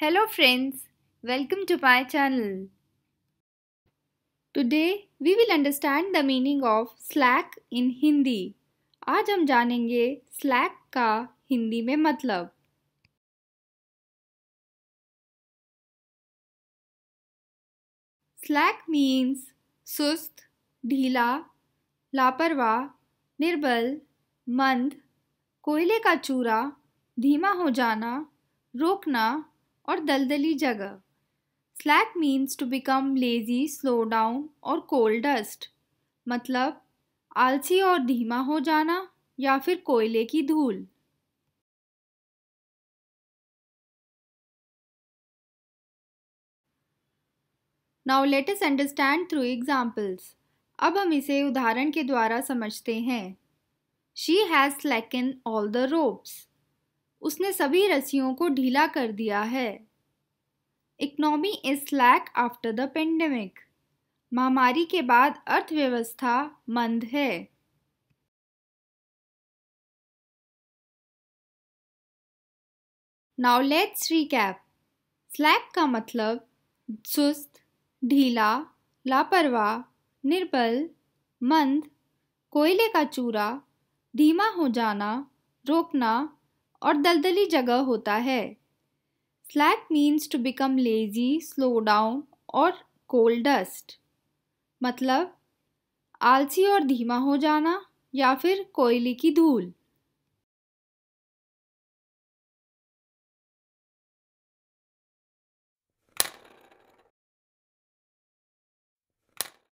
Hello friends, welcome to my channel. Today we will understand the meaning of slack in Hindi. आज हम जानेंगे slack का हिंदी में मतलब slack means सुस्त ढीला लापरवाह निर्बल मंद कोयले का चूरा धीमा हो जाना रोकना और दलदली जगह slack means to become lazy slow down और कोल्ड डस्ट मतलब आलसी और धीमा हो जाना या फिर कोयले की धूल now let us understand through examples अब हम इसे उदाहरण के द्वारा समझते हैं she has slacken all the ropes उसने सभी रस्सियों को ढीला कर दिया है economy is slack after the pandemic महामारी के बाद अर्थव्यवस्था मंद है नाउ लेट्स रिकैप स्लैक का मतलब सुस्त ढीला लापरवाह निर्बल मंद कोयले का चूरा धीमा हो जाना रोकना और दलदली जगह होता है slack means to become lazy slow down और कोल्डस्ट मतलब आलसी और धीमा हो जाना या फिर कोयले की धूल